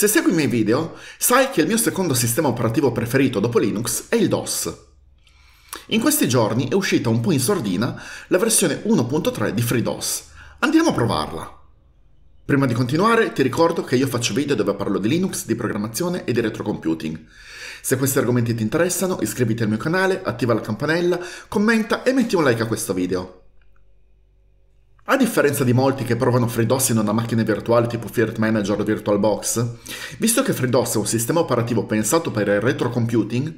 Se segui i miei video, sai che il mio secondo sistema operativo preferito dopo Linux è il DOS. In questi giorni è uscita un po' in sordina la versione 1.3 di FreeDOS. Andiamo a provarla! Prima di continuare ti ricordo che io faccio video dove parlo di Linux, di programmazione e di retrocomputing. Se questi argomenti ti interessano iscriviti al mio canale, attiva la campanella, commenta e metti un like a questo video. A differenza di molti che provano FreeDOS in una macchina virtuale tipo Fiat Manager o VirtualBox, visto che FreeDOS è un sistema operativo pensato per il retrocomputing,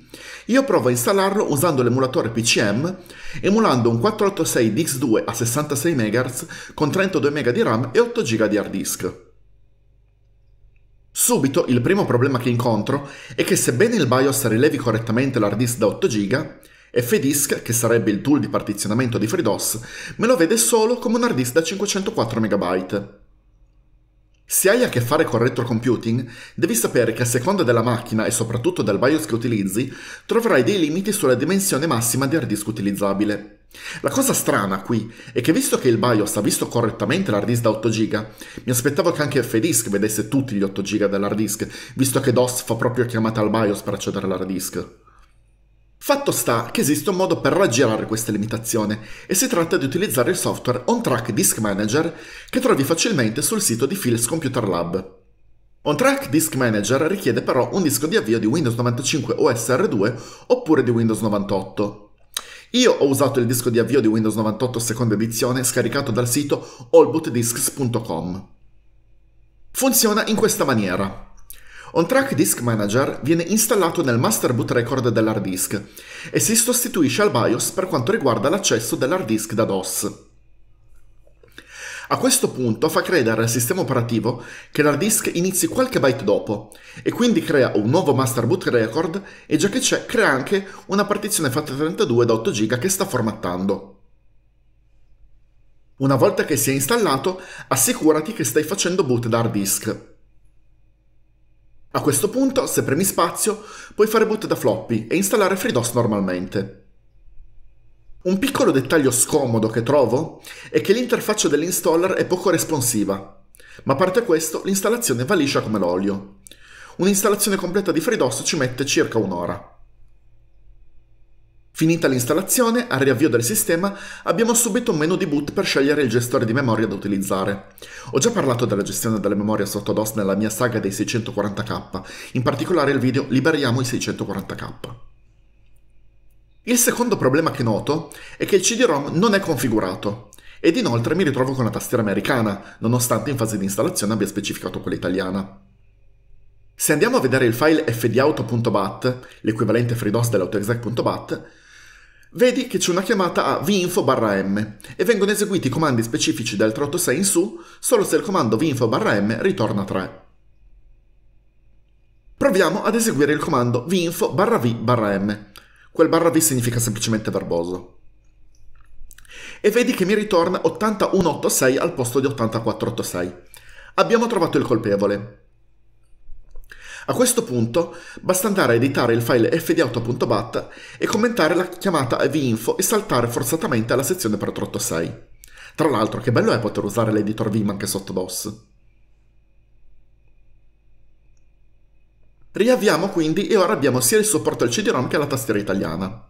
io provo a installarlo usando l'emulatore PCM, emulando un 486 DX2 a 66 MHz con 32 MB di RAM e 8 GB di hard disk. Subito il primo problema che incontro è che sebbene il BIOS rilevi correttamente l'hard disk da 8 GB, e FDISC, che sarebbe il tool di partizionamento di FreeDOS, me lo vede solo come un hard disk da 504 MB. Se hai a che fare con retrocomputing, devi sapere che a seconda della macchina e soprattutto del BIOS che utilizzi, troverai dei limiti sulla dimensione massima di hard disk utilizzabile. La cosa strana qui è che visto che il BIOS ha visto correttamente l'hard disk da 8 GB, mi aspettavo che anche FDisk vedesse tutti gli 8 GB dell'hard disk, visto che DOS fa proprio chiamata al BIOS per accedere all'hard disk. Fatto sta che esiste un modo per raggirare questa limitazione e si tratta di utilizzare il software OnTrack Disk Manager che trovi facilmente sul sito di Philips Computer Lab. OnTrack Disk Manager richiede però un disco di avvio di Windows 95 OSR2 oppure di Windows 98. Io ho usato il disco di avvio di Windows 98 seconda edizione scaricato dal sito allbootdisks.com. Funziona in questa maniera. OnTrack Disk Manager viene installato nel master boot record dell'hard disk e si sostituisce al BIOS per quanto riguarda l'accesso dell'hard disk da DOS. A questo punto fa credere al sistema operativo che l'hard disk inizi qualche byte dopo e quindi crea un nuovo master boot record e già che c'è crea anche una partizione fat 32 da 8 GB che sta formattando. Una volta che si è installato, assicurati che stai facendo boot da hard disk. A questo punto, se premi spazio, puoi fare boot da floppy e installare FreeDOS normalmente. Un piccolo dettaglio scomodo che trovo è che l'interfaccia dell'installer è poco responsiva, ma a parte questo l'installazione va liscia come l'olio. Un'installazione completa di FreeDOS ci mette circa un'ora. Finita l'installazione, al riavvio del sistema, abbiamo subito un menu di boot per scegliere il gestore di memoria da utilizzare. Ho già parlato della gestione delle memorie sotto DOS nella mia saga dei 640k, in particolare il video Liberiamo i 640k. Il secondo problema che noto è che il CD-ROM non è configurato, ed inoltre mi ritrovo con la tastiera americana, nonostante in fase di installazione abbia specificato quella italiana. Se andiamo a vedere il file fdauto.bat, l'equivalente FreeDOS dell'autoexec.bat, Vedi che c'è una chiamata a vinfo-m barra e vengono eseguiti i comandi specifici dal 386 in su solo se il comando vinfo-m barra ritorna 3. Proviamo ad eseguire il comando vinfo-v-m. barra barra Quel barra v significa semplicemente verboso. E vedi che mi ritorna 8186 al posto di 8486. Abbiamo trovato il colpevole. A questo punto basta andare a editare il file fdauto.bat e commentare la chiamata vinfo e saltare forzatamente alla sezione per 386. Tra l'altro che bello è poter usare l'editor Vim anche sotto DOS. Riavviamo quindi e ora abbiamo sia il supporto al CD-ROM che alla tastiera italiana.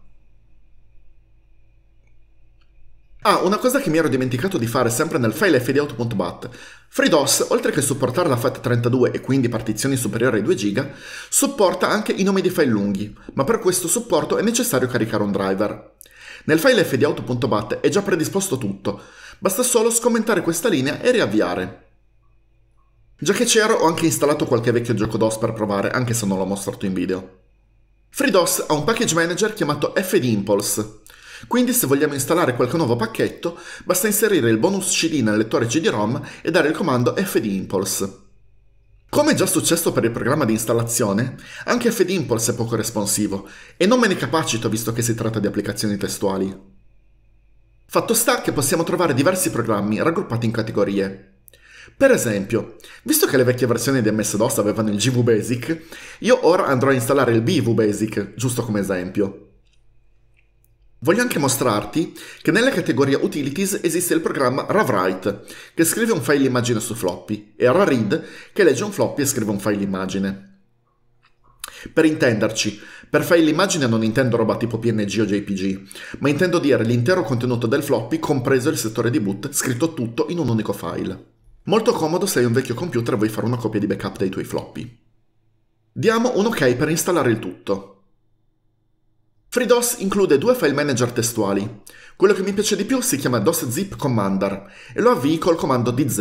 Ah, una cosa che mi ero dimenticato di fare sempre nel file fdout.bat. FreeDOS, oltre che supportare la FAT32 e quindi partizioni superiori ai 2 GB, supporta anche i nomi di file lunghi, ma per questo supporto è necessario caricare un driver. Nel file fdout.bat è già predisposto tutto, basta solo scommentare questa linea e riavviare. Già che c'ero ho anche installato qualche vecchio gioco DOS per provare, anche se non l'ho mostrato in video. FreeDOS ha un package manager chiamato fdimpulse, quindi se vogliamo installare qualche nuovo pacchetto, basta inserire il bonus CD nel lettore CD-ROM e dare il comando fdimpulse. impulse. Come già successo per il programma di installazione, anche fdimpulse è poco responsivo e non me ne capacito visto che si tratta di applicazioni testuali. Fatto sta che possiamo trovare diversi programmi raggruppati in categorie. Per esempio, visto che le vecchie versioni di MS-DOS avevano il GV Basic, io ora andrò a installare il BV Basic, giusto come esempio. Voglio anche mostrarti che nella categoria Utilities esiste il programma RAVWrite, che scrive un file immagine su floppy, e RAREAD, che legge un floppy e scrive un file immagine. Per intenderci, per file immagine non intendo roba tipo PNG o JPG, ma intendo dire l'intero contenuto del floppy, compreso il settore di boot, scritto tutto in un unico file. Molto comodo se hai un vecchio computer e vuoi fare una copia di backup dei tuoi floppy. Diamo un ok per installare il tutto. FreeDOS include due file manager testuali. Quello che mi piace di più si chiama DOS Zip Commander e lo avvii col comando DZ.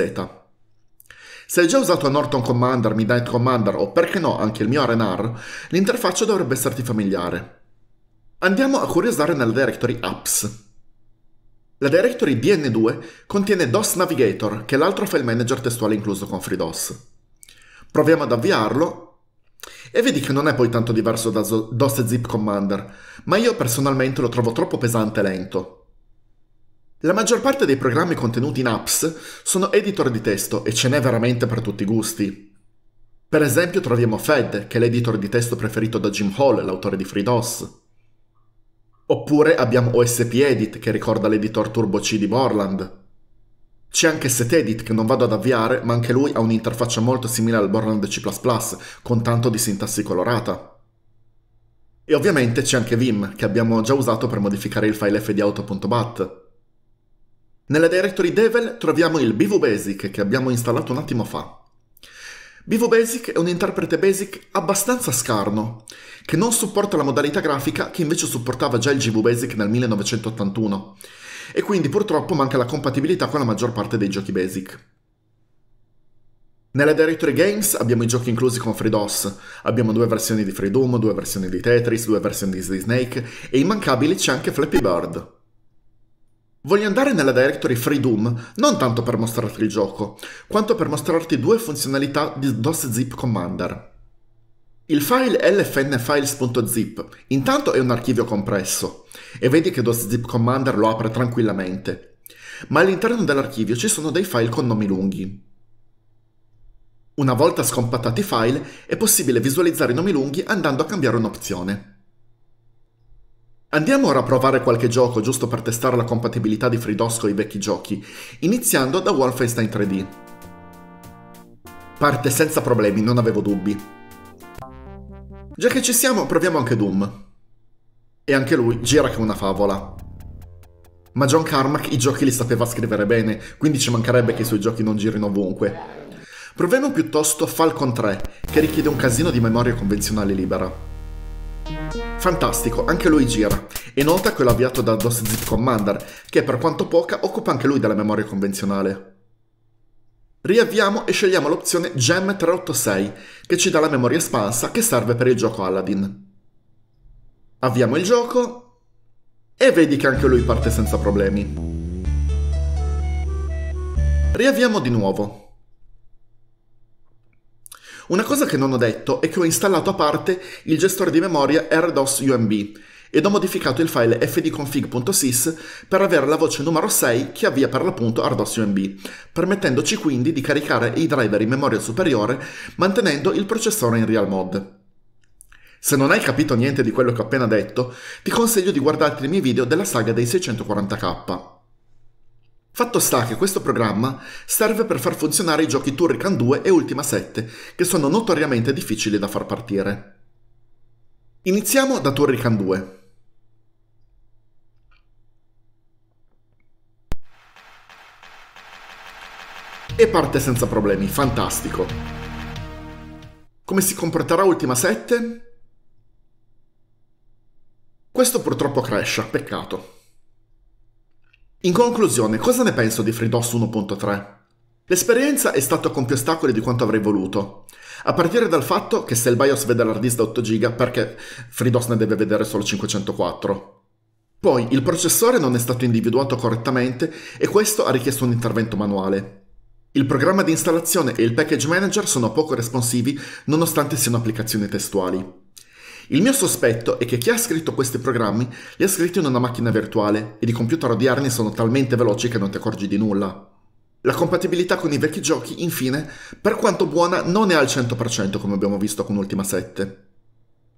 Se hai già usato Norton Commander, Midnight Commander o perché no anche il mio RNR, l'interfaccia dovrebbe esserti familiare. Andiamo a curiosare nella directory Apps. La directory dn2 contiene DOS Navigator, che è l'altro file manager testuale incluso con FreeDOS. Proviamo ad avviarlo e vedi che non è poi tanto diverso da DOS e Zip Commander, ma io personalmente lo trovo troppo pesante e lento. La maggior parte dei programmi contenuti in apps sono editor di testo e ce n'è veramente per tutti i gusti. Per esempio troviamo Fed, che è l'editor di testo preferito da Jim Hall, l'autore di FreeDOS. Oppure abbiamo OSP Edit, che ricorda l'editor Turbo C di Borland. C'è anche SetEdit che non vado ad avviare, ma anche lui ha un'interfaccia molto simile al Borland C++, con tanto di sintassi colorata. E ovviamente c'è anche Vim, che abbiamo già usato per modificare il file fdauto.bat. Nella directory Devel troviamo il bvbasic che abbiamo installato un attimo fa. bvbasic è un interprete basic abbastanza scarno, che non supporta la modalità grafica che invece supportava già il gvbasic nel 1981 e quindi purtroppo manca la compatibilità con la maggior parte dei giochi basic. Nella Directory Games abbiamo i giochi inclusi con FreeDOS, abbiamo due versioni di FreeDoom, due versioni di Tetris, due versioni di Snake e immancabili c'è anche Flappy Bird. Voglio andare nella Directory FreeDoom non tanto per mostrarti il gioco, quanto per mostrarti due funzionalità di DOS Zip Commander. Il file lfnfiles.zip intanto è un archivio compresso e vedi che DOS Zip Commander lo apre tranquillamente, ma all'interno dell'archivio ci sono dei file con nomi lunghi. Una volta scompattati i file è possibile visualizzare i nomi lunghi andando a cambiare un'opzione. Andiamo ora a provare qualche gioco giusto per testare la compatibilità di FreeDOS con i vecchi giochi, iniziando da Wolfenstein 3D. Parte senza problemi, non avevo dubbi. Già che ci siamo, proviamo anche Doom. E anche lui gira che una favola. Ma John Carmack i giochi li sapeva scrivere bene, quindi ci mancherebbe che i suoi giochi non girino ovunque. Proviamo piuttosto Falcon 3, che richiede un casino di memoria convenzionale libera. Fantastico, anche lui gira, e nota quello avviato da DOS Zip Commander, che per quanto poca occupa anche lui della memoria convenzionale. Riavviamo e scegliamo l'opzione Gem 386 che ci dà la memoria espansa che serve per il gioco Aladdin. Avviamo il gioco e vedi che anche lui parte senza problemi. Riavviamo di nuovo. Una cosa che non ho detto è che ho installato a parte il gestore di memoria RDOS UMB ed ho modificato il file fdconfig.sys per avere la voce numero 6 che avvia per l'appunto RDOS UMB, permettendoci quindi di caricare i driver in memoria superiore mantenendo il processore in real mode. Se non hai capito niente di quello che ho appena detto, ti consiglio di guardarti i miei video della saga dei 640k. Fatto sta che questo programma serve per far funzionare i giochi Turrican 2 e Ultima 7, che sono notoriamente difficili da far partire. Iniziamo da Turrican 2. e parte senza problemi, fantastico. Come si comporterà Ultima 7? Questo purtroppo crasha, peccato. In conclusione, cosa ne penso di FreeDOS 1.3? L'esperienza è stata con più ostacoli di quanto avrei voluto, a partire dal fatto che se il BIOS vede l'hard disk da 8 GB perché FreeDOS ne deve vedere solo 504. Poi il processore non è stato individuato correttamente e questo ha richiesto un intervento manuale. Il programma di installazione e il package manager sono poco responsivi nonostante siano applicazioni testuali. Il mio sospetto è che chi ha scritto questi programmi li ha scritti in una macchina virtuale ed i computer odierni sono talmente veloci che non ti accorgi di nulla. La compatibilità con i vecchi giochi, infine, per quanto buona, non è al 100% come abbiamo visto con Ultima 7.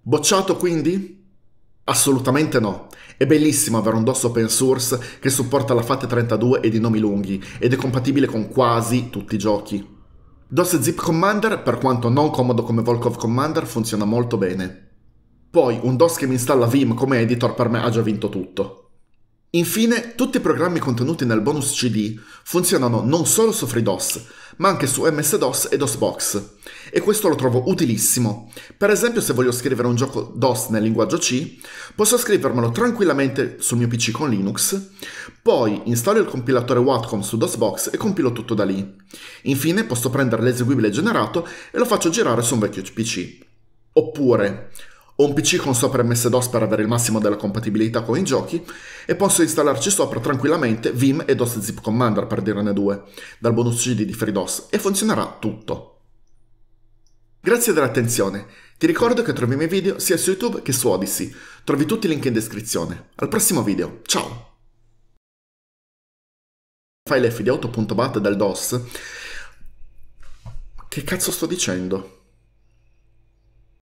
Bocciato quindi? Assolutamente no. È bellissimo avere un DOS open source che supporta la FAT32 e i nomi lunghi ed è compatibile con quasi tutti i giochi. DOS Zip Commander, per quanto non comodo come Volkov Commander, funziona molto bene. Poi un DOS che mi installa Vim come editor per me ha già vinto tutto. Infine, tutti i programmi contenuti nel bonus CD funzionano non solo su FreeDOS, ma anche su MS-DOS e DOSBox. E questo lo trovo utilissimo. Per esempio, se voglio scrivere un gioco DOS nel linguaggio C, posso scrivermelo tranquillamente sul mio PC con Linux, poi installo il compilatore Wacom su DOSBox e compilo tutto da lì. Infine posso prendere l'eseguibile generato e lo faccio girare su un vecchio PC. Oppure ho un PC con sopra MS-DOS per avere il massimo della compatibilità con i giochi e posso installarci sopra tranquillamente Vim e DOS Zip Commander per dirne due, dal bonus CD di FreeDOS e funzionerà tutto. Grazie dell'attenzione, ti ricordo che trovi i miei video sia su YouTube che su Odyssey, trovi tutti i link in descrizione. Al prossimo video, ciao! File fdauto.bat del DOS... Che cazzo sto dicendo?